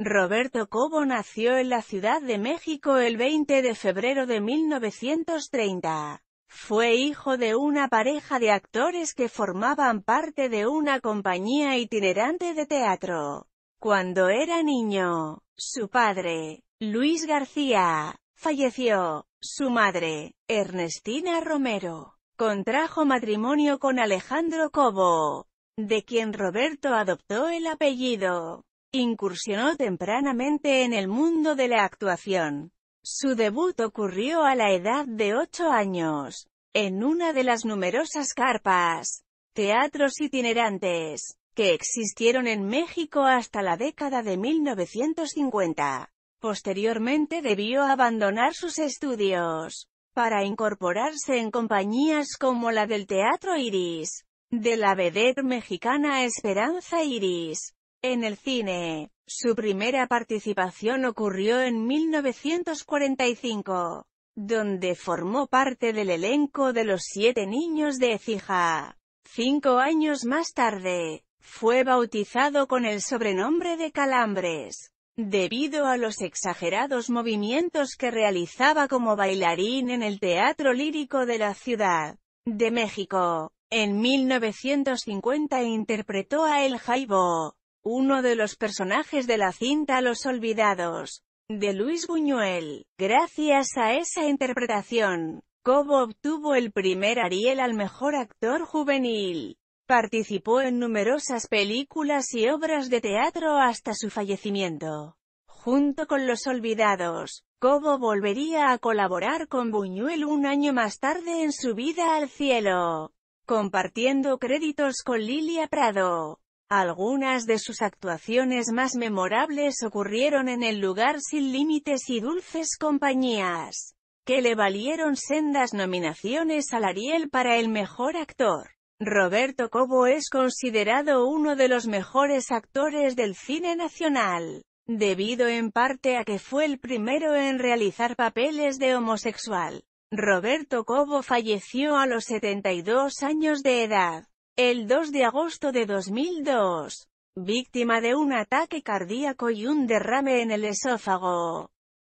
Roberto Cobo nació en la Ciudad de México el 20 de febrero de 1930. Fue hijo de una pareja de actores que formaban parte de una compañía itinerante de teatro. Cuando era niño, su padre, Luis García, falleció. Su madre, Ernestina Romero, contrajo matrimonio con Alejandro Cobo, de quien Roberto adoptó el apellido. Incursionó tempranamente en el mundo de la actuación. Su debut ocurrió a la edad de ocho años, en una de las numerosas carpas, teatros itinerantes, que existieron en México hasta la década de 1950. Posteriormente debió abandonar sus estudios, para incorporarse en compañías como la del Teatro Iris, de la vedette mexicana Esperanza Iris, en el cine, su primera participación ocurrió en 1945, donde formó parte del elenco de Los Siete Niños de Ecija. Cinco años más tarde, fue bautizado con el sobrenombre de Calambres, debido a los exagerados movimientos que realizaba como bailarín en el Teatro Lírico de la Ciudad de México. En 1950 interpretó a El Jaibo, uno de los personajes de la cinta Los Olvidados, de Luis Buñuel. Gracias a esa interpretación, Cobo obtuvo el primer Ariel al Mejor Actor Juvenil. Participó en numerosas películas y obras de teatro hasta su fallecimiento. Junto con Los Olvidados, Cobo volvería a colaborar con Buñuel un año más tarde en su vida al cielo, compartiendo créditos con Lilia Prado. Algunas de sus actuaciones más memorables ocurrieron en El lugar sin límites y Dulces compañías, que le valieron sendas nominaciones al Ariel para el mejor actor. Roberto Cobo es considerado uno de los mejores actores del cine nacional, debido en parte a que fue el primero en realizar papeles de homosexual. Roberto Cobo falleció a los 72 años de edad. El 2 de agosto de 2002. Víctima de un ataque cardíaco y un derrame en el esófago.